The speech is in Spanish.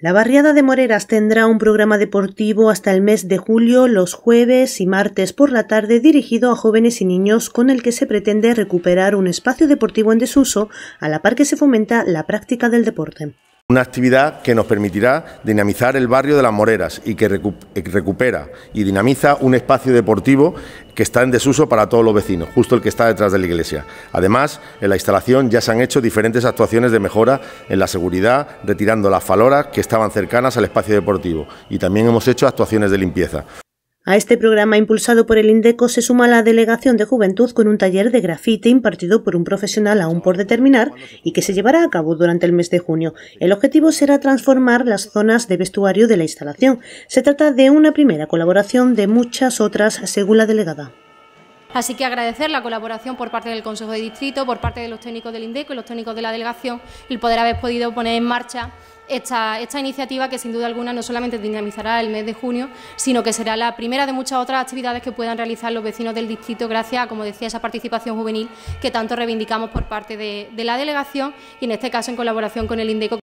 La barriada de Moreras tendrá un programa deportivo hasta el mes de julio, los jueves y martes por la tarde, dirigido a jóvenes y niños, con el que se pretende recuperar un espacio deportivo en desuso, a la par que se fomenta la práctica del deporte. Una actividad que nos permitirá dinamizar el barrio de las Moreras y que eh, recupera y dinamiza un espacio deportivo que está en desuso para todos los vecinos, justo el que está detrás de la iglesia. Además, en la instalación ya se han hecho diferentes actuaciones de mejora en la seguridad, retirando las faloras que estaban cercanas al espacio deportivo y también hemos hecho actuaciones de limpieza. A este programa impulsado por el INDECO se suma la Delegación de Juventud con un taller de grafite impartido por un profesional aún por determinar y que se llevará a cabo durante el mes de junio. El objetivo será transformar las zonas de vestuario de la instalación. Se trata de una primera colaboración de muchas otras, según la delegada. Así que agradecer la colaboración por parte del Consejo de Distrito, por parte de los técnicos del INDECO y los técnicos de la delegación, el poder haber podido poner en marcha esta, iniciativa que sin duda alguna no solamente dinamizará el mes de junio, sino que será la primera de muchas otras actividades que puedan realizar los vecinos del distrito gracias a, como decía, esa participación juvenil que tanto reivindicamos por parte de, de la delegación y en este caso en colaboración con el INDECO.